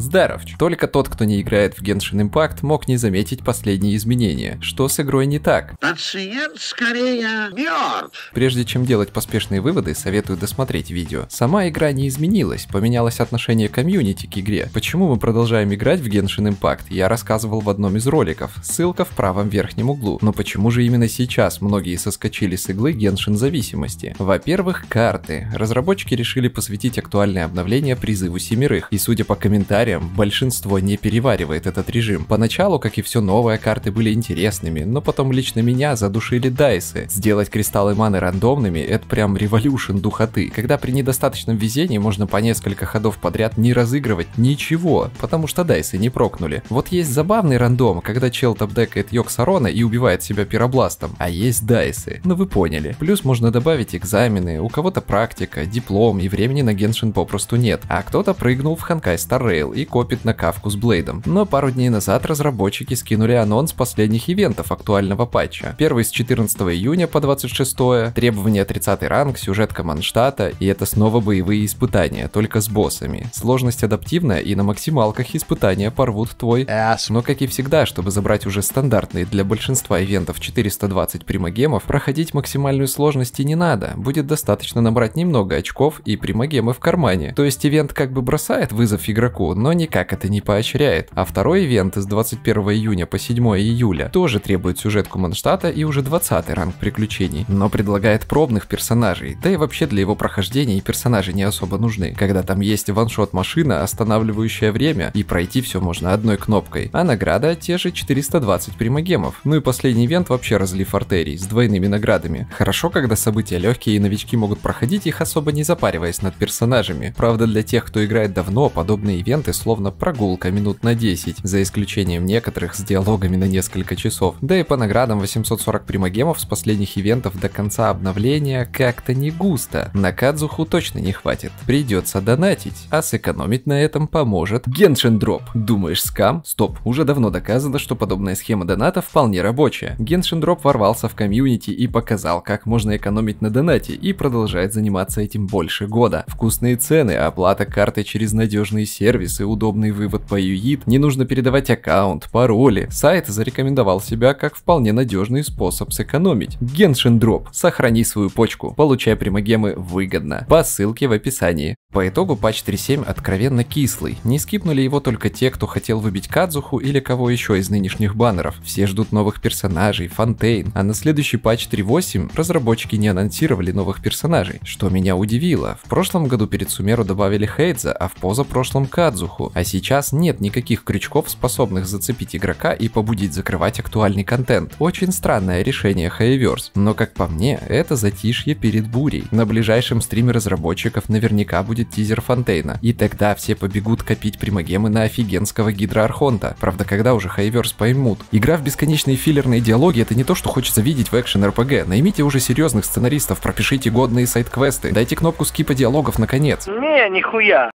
Здаровч. Только тот, кто не играет в Genshin Impact, мог не заметить последние изменения. Что с игрой не так? Пациент скорее мертв. Прежде чем делать поспешные выводы, советую досмотреть видео. Сама игра не изменилась, поменялось отношение комьюнити к игре. Почему мы продолжаем играть в Genshin Impact, я рассказывал в одном из роликов, ссылка в правом верхнем углу. Но почему же именно сейчас многие соскочили с иглы Genshin зависимости? Во-первых, карты. Разработчики решили посвятить актуальное обновление призыву семерых, и судя по комментариям, историям, большинство не переваривает этот режим. Поначалу, как и все новое, карты были интересными, но потом лично меня задушили дайсы. Сделать кристаллы маны рандомными — это прям революшн духоты, когда при недостаточном везении можно по несколько ходов подряд не разыгрывать ничего, потому что дайсы не прокнули. Вот есть забавный рандом, когда чел топдекает Йоксарона и убивает себя пиробластом, а есть дайсы. Ну вы поняли. Плюс можно добавить экзамены, у кого-то практика, диплом и времени на Геншин попросту нет, а кто-то прыгнул в Ханкай Star Rail и копит на кавку с Блейдом. Но пару дней назад разработчики скинули анонс последних ивентов актуального патча. Первый с 14 июня по 26, требования 30 ранг, сюжетка Манштата, и это снова боевые испытания, только с боссами. Сложность адаптивная, и на максималках испытания порвут твой ass. Но как и всегда, чтобы забрать уже стандартные для большинства ивентов 420 примагемов, проходить максимальную сложность и не надо, будет достаточно набрать немного очков и примагемы в кармане. То есть ивент как бы бросает вызов игроку, но никак это не поощряет. А второй ивент из 21 июня по 7 июля тоже требует сюжетку Манштата и уже 20 ранг приключений, но предлагает пробных персонажей, да и вообще для его прохождения и персонажи не особо нужны, когда там есть ваншот машина, останавливающая время, и пройти все можно одной кнопкой. А награда те же 420 примагемов. Ну и последний ивент вообще разлив артерий с двойными наградами. Хорошо, когда события легкие и новички могут проходить их особо не запариваясь над персонажами. Правда, для тех, кто играет давно, подобные ивенты заняты словно прогулка минут на 10, за исключением некоторых с диалогами на несколько часов. Да и по наградам 840 примагемов с последних ивентов до конца обновления как-то не густо. На Кадзуху точно не хватит. Придется донатить, а сэкономить на этом поможет Геншин Дроп. Думаешь, скам? Стоп, уже давно доказано, что подобная схема доната вполне рабочая. Геншин Дроп ворвался в комьюнити и показал, как можно экономить на донате и продолжает заниматься этим больше года. Вкусные цены, оплата карты через надежные сервисы, функции, удобный вывод по UID, не нужно передавать аккаунт, пароли. Сайт зарекомендовал себя как вполне надежный способ сэкономить. Genshin Drop. Сохрани свою почку, получай примагемы выгодно. По ссылке в описании. По итогу патч 3.7 откровенно кислый. Не скипнули его только те, кто хотел выбить Кадзуху или кого еще из нынешних баннеров. Все ждут новых персонажей, Фонтейн. А на следующий патч 3.8 разработчики не анонсировали новых персонажей, что меня удивило. В прошлом году перед Сумеру добавили Хейдза, а в позапрошлом Кадзу воздуху, а сейчас нет никаких крючков, способных зацепить игрока и побудить закрывать актуальный контент. Очень странное решение Хайверс, но как по мне, это затишье перед бурей. На ближайшем стриме разработчиков наверняка будет тизер Фонтейна, и тогда все побегут копить примагемы на офигенского гидроархонта. Правда, когда уже Хайверс поймут? Игра в бесконечные филлерные диалоги это не то, что хочется видеть в экшен РПГ. Наймите уже серьезных сценаристов, пропишите годные сайт-квесты, дайте кнопку скипа диалогов наконец. Не, нихуя.